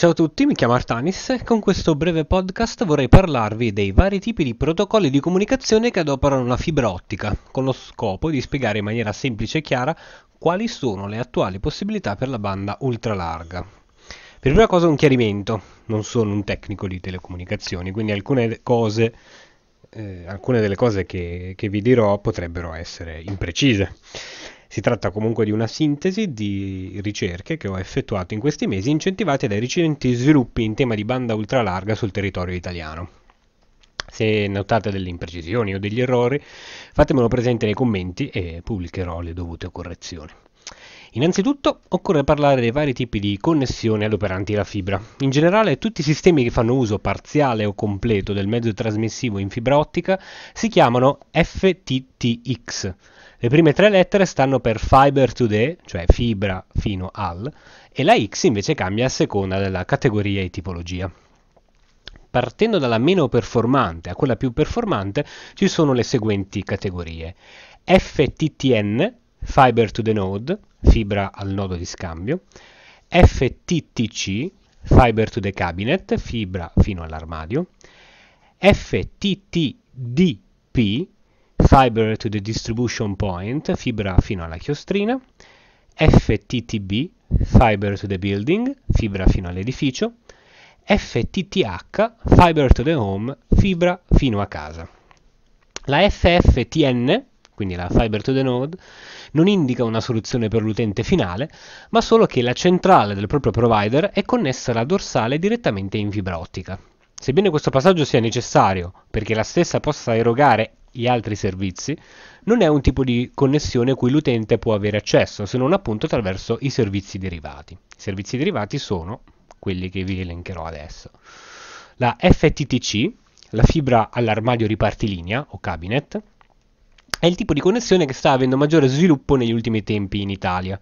Ciao a tutti, mi chiamo Artanis e con questo breve podcast vorrei parlarvi dei vari tipi di protocolli di comunicazione che adoperano la fibra ottica, con lo scopo di spiegare in maniera semplice e chiara quali sono le attuali possibilità per la banda ultralarga. Per prima cosa un chiarimento, non sono un tecnico di telecomunicazioni, quindi alcune cose eh, alcune delle cose che, che, vi dirò potrebbero essere imprecise. Si tratta comunque di una sintesi di ricerche che ho effettuato in questi mesi incentivate dai recenti sviluppi in tema di banda ultralarga sul territorio italiano. Se notate delle imprecisioni o degli errori, fatemelo presente nei commenti e pubblicherò le dovute correzioni. Innanzitutto occorre parlare dei vari tipi di connessione ad operanti la fibra. In generale tutti i sistemi che fanno uso parziale o completo del mezzo trasmissivo in fibra ottica si chiamano FTTX, le prime tre lettere stanno per fiber to the, cioè fibra fino al, e la X invece cambia a seconda della categoria e tipologia. Partendo dalla meno performante a quella più performante ci sono le seguenti categorie. FTTN, fiber to the node, fibra al nodo di scambio, FTTC, fiber to the cabinet, fibra fino all'armadio, FTTDP, Fiber to the Distribution Point, fibra fino alla chiostrina, FTTB, Fiber to the Building, fibra fino all'edificio, FTTH, Fiber to the Home, fibra fino a casa. La FFTN, quindi la Fiber to the Node, non indica una soluzione per l'utente finale, ma solo che la centrale del proprio provider è connessa alla dorsale direttamente in fibra ottica. Sebbene questo passaggio sia necessario perché la stessa possa erogare gli altri servizi, non è un tipo di connessione a cui l'utente può avere accesso, se non appunto attraverso i servizi derivati. I servizi derivati sono quelli che vi elencherò adesso. La FTTC, la fibra all'armadio ripartilinea o cabinet, è il tipo di connessione che sta avendo maggiore sviluppo negli ultimi tempi in Italia.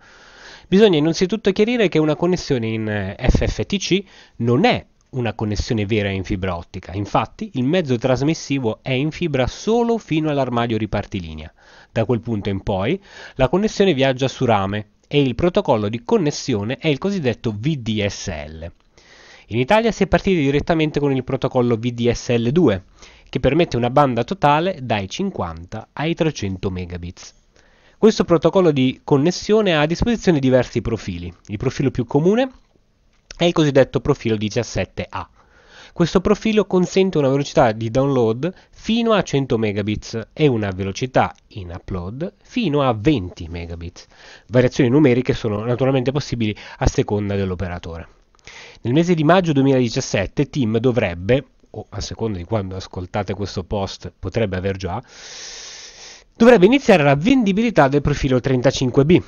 Bisogna innanzitutto chiarire che una connessione in eh, FFTC non è una connessione vera in fibra ottica. Infatti il mezzo trasmissivo è in fibra solo fino all'armadio ripartilinea. Da quel punto in poi la connessione viaggia su rame e il protocollo di connessione è il cosiddetto VDSL. In Italia si è partiti direttamente con il protocollo VDSL2 che permette una banda totale dai 50 ai 300 megabits. Questo protocollo di connessione ha a disposizione diversi profili. Il profilo più comune è il cosiddetto profilo 17A. Questo profilo consente una velocità di download fino a 100 megabits e una velocità in upload fino a 20 megabits. Variazioni numeriche sono naturalmente possibili a seconda dell'operatore. Nel mese di maggio 2017 Tim dovrebbe, o a seconda di quando ascoltate questo post potrebbe aver già, dovrebbe iniziare la vendibilità del profilo 35B,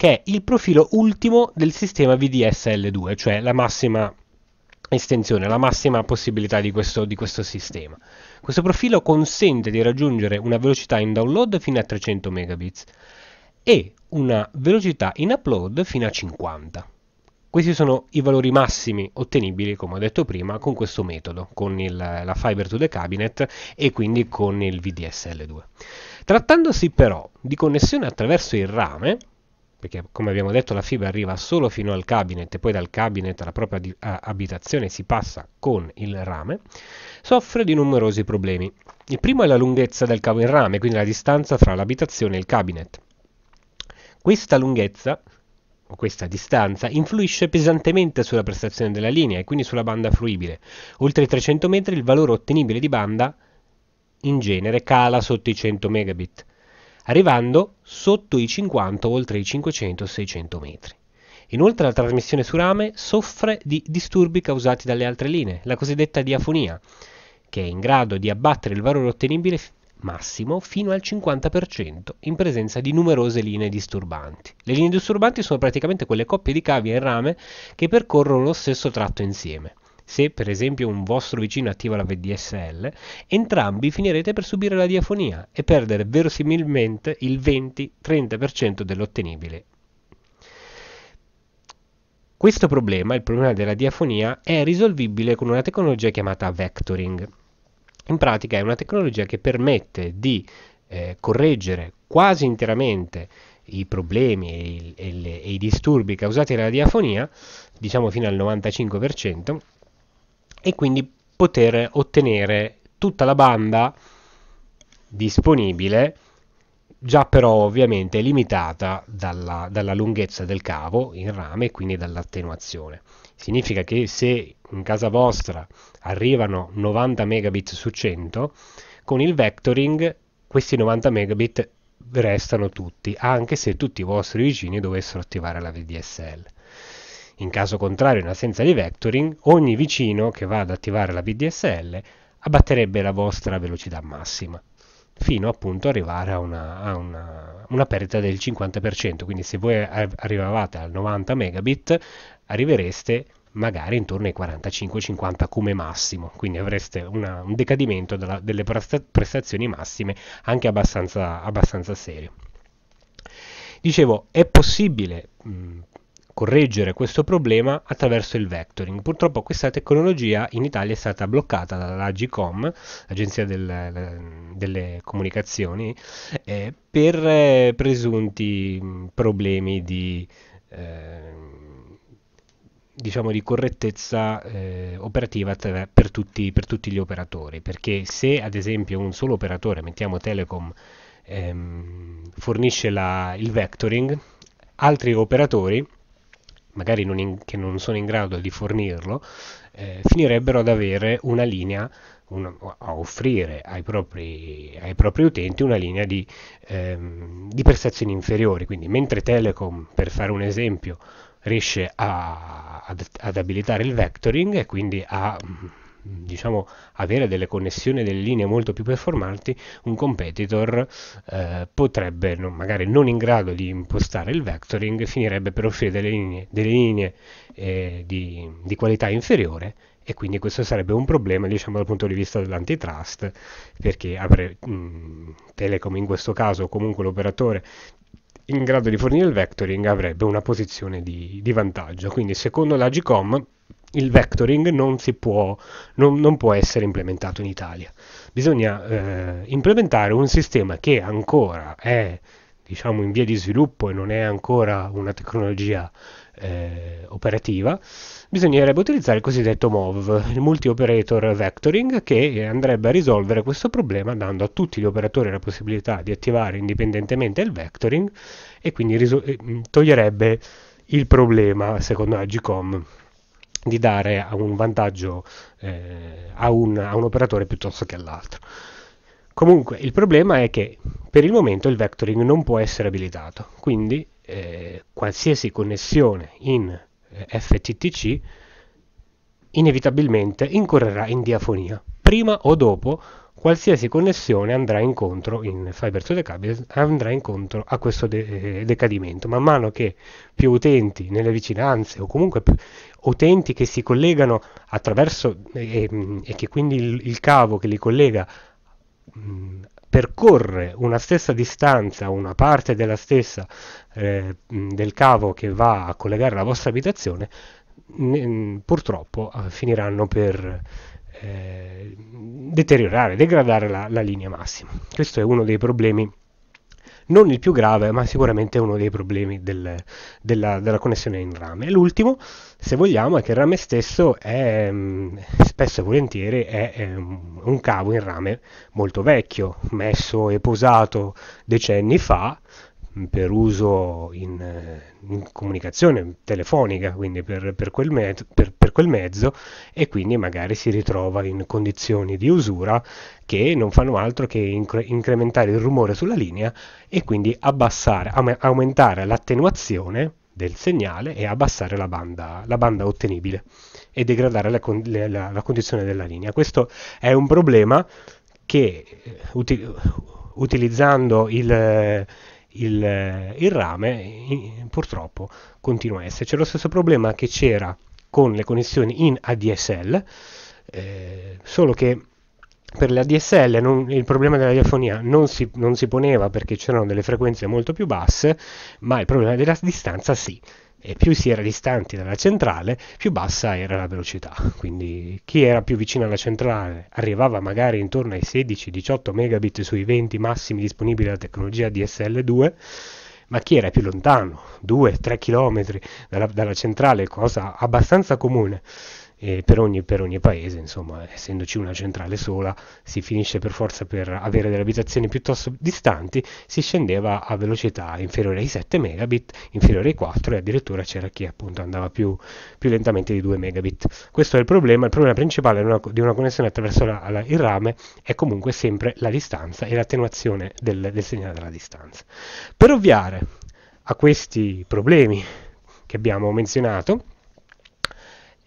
che è il profilo ultimo del sistema VDSL2, cioè la massima estensione, la massima possibilità di questo, di questo sistema. Questo profilo consente di raggiungere una velocità in download fino a 300 megabits e una velocità in upload fino a 50. Questi sono i valori massimi ottenibili, come ho detto prima, con questo metodo, con il, la Fiber to the Cabinet e quindi con il VDSL2. Trattandosi però di connessione attraverso il rame, perché come abbiamo detto la fibra arriva solo fino al cabinet e poi dal cabinet alla propria abitazione si passa con il rame, soffre di numerosi problemi. Il primo è la lunghezza del cavo in rame, quindi la distanza fra l'abitazione e il cabinet. Questa lunghezza o questa distanza influisce pesantemente sulla prestazione della linea e quindi sulla banda fruibile. Oltre i 300 metri il valore ottenibile di banda in genere cala sotto i 100 megabit arrivando sotto i 50 oltre i 500-600 metri. Inoltre la trasmissione su rame soffre di disturbi causati dalle altre linee, la cosiddetta diafonia, che è in grado di abbattere il valore ottenibile massimo fino al 50% in presenza di numerose linee disturbanti. Le linee disturbanti sono praticamente quelle coppie di cavi in rame che percorrono lo stesso tratto insieme se per esempio un vostro vicino attiva la VDSL, entrambi finirete per subire la diafonia e perdere verosimilmente il 20-30% dell'ottenibile. Questo problema, il problema della diafonia, è risolvibile con una tecnologia chiamata vectoring. In pratica è una tecnologia che permette di eh, correggere quasi interamente i problemi e, il, e, le, e i disturbi causati dalla diafonia, diciamo fino al 95%, e quindi poter ottenere tutta la banda disponibile già però ovviamente limitata dalla, dalla, lunghezza del cavo in rame e quindi dall'attenuazione. Significa che se in casa vostra arrivano 90 megabit su 100, con il vectoring questi 90 megabit restano tutti, anche se tutti i vostri vicini dovessero attivare la VDSL. In caso contrario, in assenza di vectoring, ogni vicino che va ad attivare la VDSL abbatterebbe la vostra velocità massima fino appunto ad arrivare a, una, a una, una, perdita del 50%, quindi se voi arrivavate al 90 megabit arrivereste magari intorno ai 45-50 come massimo, quindi avreste una, un decadimento della, delle prestazioni massime anche abbastanza, abbastanza serio. Dicevo, è possibile mh, correggere questo problema attraverso il vectoring. Purtroppo questa tecnologia in Italia è stata bloccata dalla GCOM, l'Agenzia del, delle Comunicazioni, eh, per eh, presunti mm, problemi di... Eh, diciamo di correttezza eh, operativa per tutti, per tutti, gli operatori, perché se ad esempio un solo operatore, mettiamo Telecom, ehm, fornisce la, il vectoring, altri operatori magari non in, che non sono in grado di fornirlo, eh, finirebbero ad avere una linea, un, a offrire ai propri, ai propri, utenti una linea di, ehm, di prestazioni inferiori. Quindi mentre Telecom, per fare un esempio, riesce a, ad, ad, abilitare il vectoring e quindi a diciamo, avere delle connessioni delle linee molto più performanti, un competitor eh, potrebbe, no, magari non in grado di impostare il vectoring, finirebbe per offrire delle linee, delle linee eh, di, di qualità inferiore e quindi questo sarebbe un problema diciamo dal punto di vista dell'antitrust perché avre, mh, mm, Telecom in questo caso o comunque l'operatore in grado di fornire il vectoring avrebbe una posizione di, di vantaggio quindi secondo l'Agicom il vectoring non, può, non, non può, essere implementato in Italia. Bisogna eh, implementare un sistema che ancora è diciamo, in via di sviluppo e non è ancora una tecnologia eh, operativa, bisognerebbe utilizzare il cosiddetto MOV, il Multi Operator Vectoring, che andrebbe a risolvere questo problema dando a tutti gli operatori la possibilità di attivare indipendentemente il vectoring e quindi risol- eh, toglierebbe il problema, secondo la GCOM di dare un vantaggio eh, a, un, a un operatore piuttosto che all'altro. Comunque il problema è che per il momento il vectoring non può essere abilitato, quindi eh, qualsiasi connessione in eh, FTTC inevitabilmente incorrerà in diafonia. Prima o dopo qualsiasi connessione andrà incontro in Fiber to the Cable andrà incontro a questo de- eh, decadimento. Man mano che più utenti nelle vicinanze o comunque utenti che si collegano attraverso e, e che quindi il, il, cavo che li collega percorre una stessa distanza, una parte della stessa eh, del cavo che va a collegare la vostra abitazione, ne, purtroppo eh, finiranno per eh, deteriorare, degradare la, la linea massima. Questo è uno dei problemi non il più grave, ma sicuramente uno dei problemi del, della, della, connessione in rame. E l'ultimo, se vogliamo, è che il rame stesso è mm, spesso e volentieri è, è ehm, un cavo in rame molto vecchio, messo e posato decenni fa mm, per uso in, eh, in comunicazione telefonica, quindi per, per, quel met- per, per quel mezzo e quindi magari si ritrova in condizioni di usura che non fanno altro che incre- incrementare il rumore sulla linea e quindi abbassare, am- aumentare l'attenuazione del segnale e abbassare la banda, la banda ottenibile e degradare la, con- le, la, la, condizione della linea. Questo è un problema che eh, uti- utilizzando il... Il, il, rame purtroppo continua a esserci. C'è lo stesso problema che c'era con le connessioni in ADSL, eh, solo che per le ADSL non, il problema della diafonia non si, non si poneva perché c'erano delle frequenze molto più basse, ma il problema della distanza sì e più si era distanti dalla centrale, più bassa era la velocità. Quindi chi era più vicino alla centrale arrivava magari intorno ai 16-18 megabit sui 20 massimi disponibili alla tecnologia DSL2 ma chi era più lontano, 2-3 km dalla, dalla centrale, cosa abbastanza comune e per ogni, per ogni paese, insomma, essendoci una centrale sola, si finisce per forza per avere delle abitazioni piuttosto distanti, si scendeva a velocità inferiore ai 7 megabit, inferiore ai 4 e addirittura c'era chi appunto andava più, più lentamente di 2 megabit. Questo è il problema, il problema principale una, di una connessione attraverso la, la, il rame è comunque sempre la distanza e l'attenuazione del, del segnale della distanza. Per ovviare a questi problemi che abbiamo menzionato,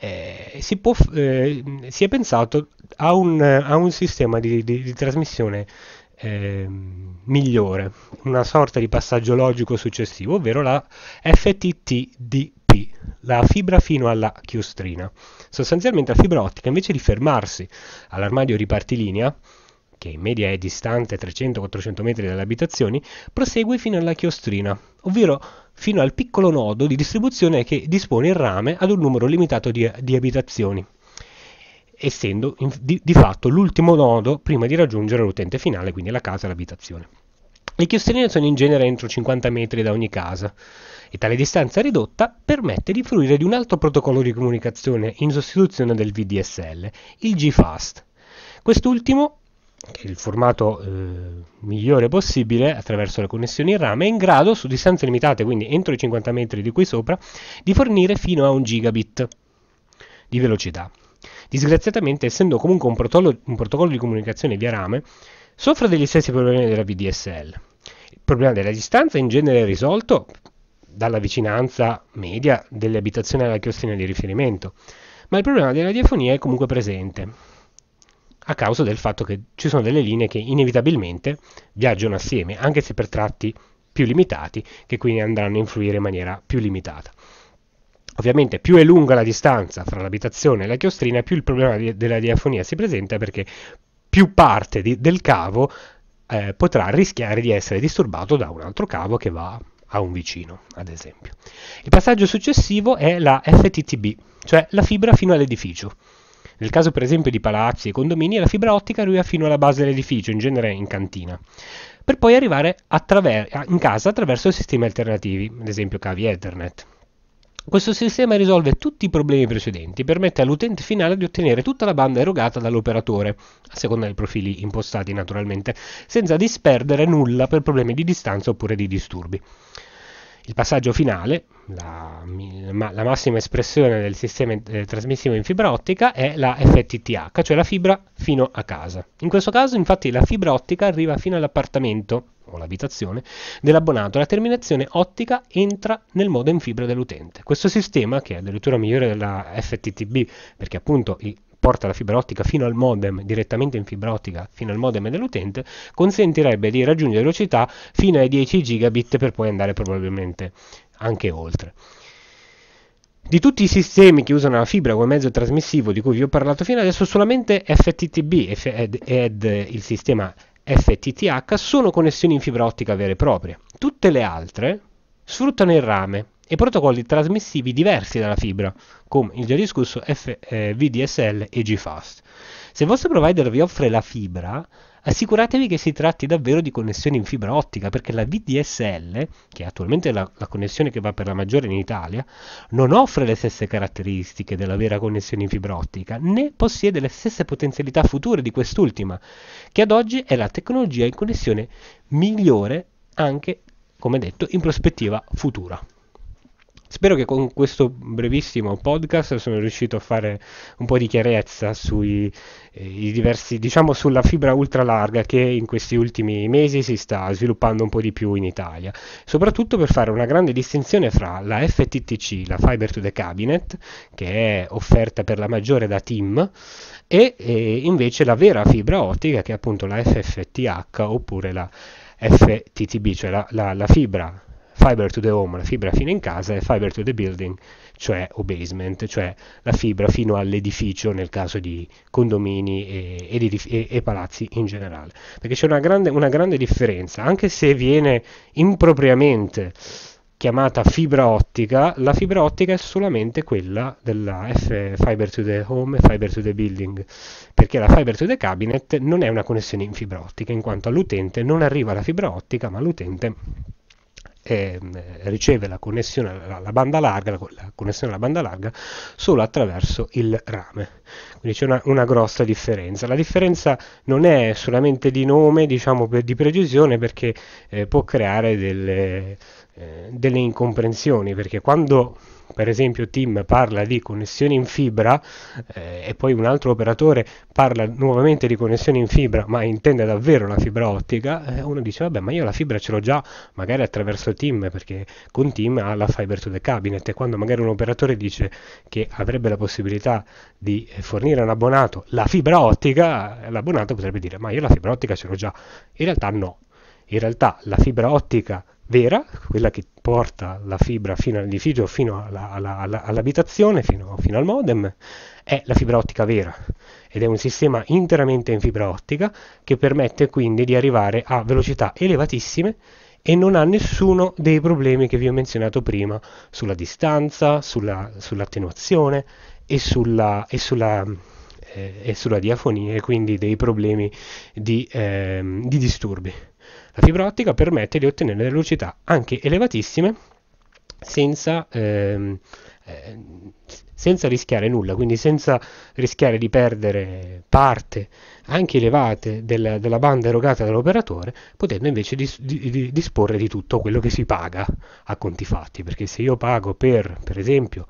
eh, si, può, eh, si, è pensato a un, a un sistema di, di, di trasmissione eh, migliore, una sorta di passaggio logico successivo, ovvero la FTTDP, la fibra fino alla chiostrina. Sostanzialmente la fibra ottica, invece di fermarsi all'armadio ripartilinea, che in media è distante 300-400 metri dalle abitazioni, prosegue fino alla chiostrina, ovvero fino al piccolo nodo di distribuzione che dispone il rame ad un numero limitato di, di abitazioni, essendo in, di, di fatto l'ultimo nodo prima di raggiungere l'utente finale, quindi la casa e l'abitazione. Le chiostrine sono in genere entro 50 metri da ogni casa e tale distanza ridotta permette di fruire di un altro protocollo di comunicazione in sostituzione del VDSL, il GFAST. Quest'ultimo il formato eh, migliore possibile attraverso le connessioni in RAM è in grado su distanze limitate quindi entro i 50 metri di qui sopra di fornire fino a 1 gigabit di velocità disgraziatamente essendo comunque un protocollo, un protocollo di comunicazione via rame soffre degli stessi problemi della VDSL il problema della distanza in genere è risolto dalla vicinanza media delle abitazioni alla chiostina di riferimento ma il problema della diafonia è comunque presente a causa del fatto che ci sono delle linee che inevitabilmente viaggiano assieme, anche se per tratti più limitati, che quindi andranno a influire in maniera più limitata. Ovviamente più è lunga la distanza fra l'abitazione e la chiostrina, più il problema di, della diafonia si presenta perché più parte di, del cavo eh, potrà rischiare di essere disturbato da un altro cavo che va a un vicino, ad esempio. Il passaggio successivo è la FTTB, cioè la fibra fino all'edificio. Nel caso per esempio di palazzi e condomini la fibra ottica arriva fino alla base dell'edificio, in genere in cantina, per poi arrivare attraver- in casa attraverso sistemi alternativi, ad esempio cavi Ethernet. Questo sistema risolve tutti i problemi precedenti e permette all'utente finale di ottenere tutta la banda erogata dall'operatore, a seconda dei profili impostati naturalmente, senza disperdere nulla per problemi di distanza oppure di disturbi. Il passaggio finale, la, la massima espressione del sistema eh, trasmissivo in fibra ottica, è la FTTH, cioè la fibra fino a casa. In questo caso, infatti, la fibra ottica arriva fino all'appartamento o l'abitazione dell'abbonato, la terminazione ottica entra nel modo in fibra dell'utente. Questo sistema, che è addirittura migliore della FTTB, perché appunto i porta la fibra ottica fino al modem, direttamente in fibra ottica fino al modem dell'utente, consentirebbe di raggiungere velocità fino ai 10 gigabit per poi andare probabilmente anche oltre. Di tutti i sistemi che usano la fibra come mezzo trasmissivo di cui vi ho parlato fino adesso, solamente FTTB ed, ed il sistema FTTH sono connessioni in fibra ottica vere e proprie. Tutte le altre sfruttano il rame, e protocolli trasmissivi diversi dalla fibra, come il già discusso F, eh, VDSL e GFAST. Se il vostro provider vi offre la fibra, assicuratevi che si tratti davvero di connessioni in fibra ottica, perché la VDSL, che è attualmente la, la, connessione che va per la maggiore in Italia, non offre le stesse caratteristiche della vera connessione in fibra ottica, né possiede le stesse potenzialità future di quest'ultima, che ad oggi è la tecnologia in connessione migliore anche, come detto, in prospettiva futura. Spero che con questo brevissimo podcast sono riuscito a fare un po' di chiarezza sui eh, diversi, diciamo sulla fibra ultralarga che in questi ultimi mesi si sta sviluppando un po' di più in Italia, soprattutto per fare una grande distinzione fra la FTTC, la Fiber to the Cabinet, che è offerta per la maggiore da TIM, e eh, invece la vera fibra ottica che è appunto la FFTH oppure la FTTB, cioè la, la, la fibra fiber to the home, la fibra fino in casa, e fiber to the building, cioè o basement, cioè la fibra fino all'edificio nel caso di condomini e, ed edif- e, e palazzi in generale. Perché c'è una grande, una grande differenza, anche se viene impropriamente chiamata fibra ottica, la fibra ottica è solamente quella della F Fiber to the Home e Fiber to the Building, perché la Fiber to the Cabinet non è una connessione in fibra ottica, in quanto all'utente non arriva la fibra ottica, ma l'utente eh, riceve la connessione alla banda larga, la, connessione alla banda larga solo attraverso il rame. Quindi c'è una, una, grossa differenza. La differenza non è solamente di nome, diciamo per, di precisione, perché eh, può creare delle eh, delle incomprensioni, perché quando per esempio Tim parla di connessione in fibra eh, e poi un altro operatore parla nuovamente di connessione in fibra ma intende davvero la fibra ottica, eh, uno dice vabbè ma io la fibra ce l'ho già magari attraverso Tim perché con Tim ha la fiber to the cabinet e quando magari un operatore dice che avrebbe la possibilità di eh, fornire a un abbonato la fibra ottica, l'abbonato potrebbe dire ma io la fibra ottica ce l'ho già, in realtà no, in realtà la fibra ottica vera, quella che porta la fibra fino all'edificio, fino alla, alla, alla, all'abitazione, fino, fino, al modem, è la fibra ottica vera ed è un sistema interamente in fibra ottica che permette quindi di arrivare a velocità elevatissime e non ha nessuno dei problemi che vi ho menzionato prima sulla distanza, sulla, sull'attenuazione e sulla, e sulla eh, e sulla diafonia e quindi dei problemi di, eh, di disturbi. La fibra ottica permette di ottenere velocità anche elevatissime senza, ehm, eh, senza rischiare nulla, quindi senza rischiare di perdere parte anche elevate del, della banda erogata dall'operatore, potendo invece dis, di, disporre di tutto quello che si paga a conti fatti, perché se io pago per, per esempio,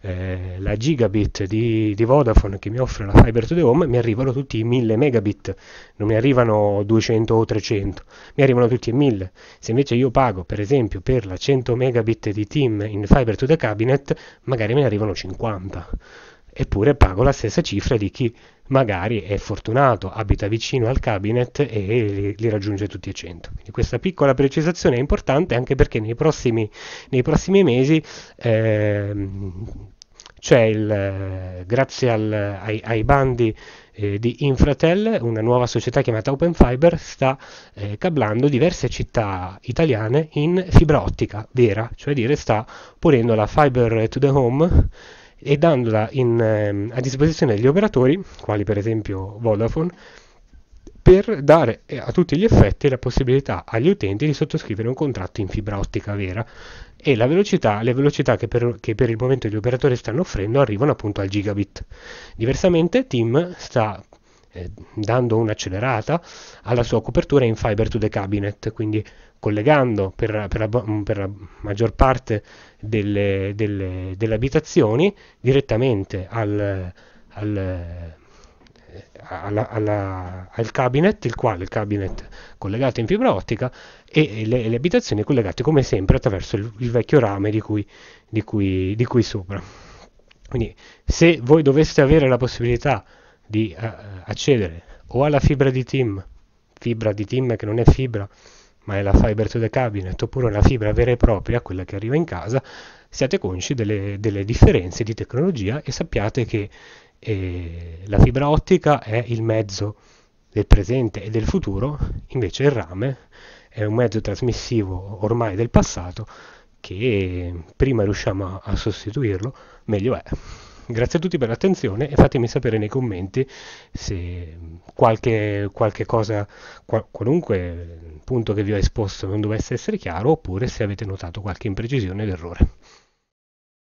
eh, la gigabit di, di, Vodafone che mi offre la fiber to the home, mi arrivano tutti i 1000 megabit, non mi arrivano 200 o 300, mi arrivano tutti i 1000. Se invece io pago, per esempio, per la 100 megabit di team in fiber to the cabinet, magari me ne arrivano 50 eppure pago la stessa cifra di chi magari è fortunato, abita vicino al cabinet e li, li raggiunge tutti e 100. Quindi questa piccola precisazione è importante anche perché nei prossimi, nei prossimi mesi ehm, c'è il, eh, grazie al, ai, ai, bandi eh, di Infratel, una nuova società chiamata Open Fiber sta eh, cablando diverse città italiane in fibra ottica vera, cioè dire sta ponendo la fiber to the home e dandola in, ehm, a disposizione degli operatori, quali per esempio Vodafone, per dare eh, a tutti gli effetti la possibilità agli utenti di sottoscrivere un contratto in fibra ottica vera e velocità, le velocità che per, che per, il momento gli operatori stanno offrendo arrivano appunto al gigabit. Diversamente Tim sta eh, dando un'accelerata alla sua copertura in fiber to the cabinet, quindi collegando per, per, la, mm, per la, maggior parte delle, delle, delle abitazioni direttamente al, al eh, alla, alla, al cabinet, il quale il cabinet collegato in fibra ottica e le, le abitazioni collegate come sempre attraverso il, il vecchio rame di cui, di, cui, di cui, sopra. Quindi se voi doveste avere la possibilità di eh, accedere o alla fibra di TIM, fibra di TIM che non è fibra, ma è la fiber to the cabinet, oppure la fibra vera e propria, quella che arriva in casa, siate consci delle, delle differenze di tecnologia e sappiate che eh, la fibra ottica è il mezzo del presente e del futuro, invece il rame è un mezzo trasmissivo ormai del passato che prima riusciamo a, a sostituirlo, meglio è. Grazie a tutti per l'attenzione e fatemi sapere nei commenti se qualche, qualche cosa, qual, qualunque punto che vi ho esposto non dovesse essere chiaro oppure se avete notato qualche imprecisione ed errore.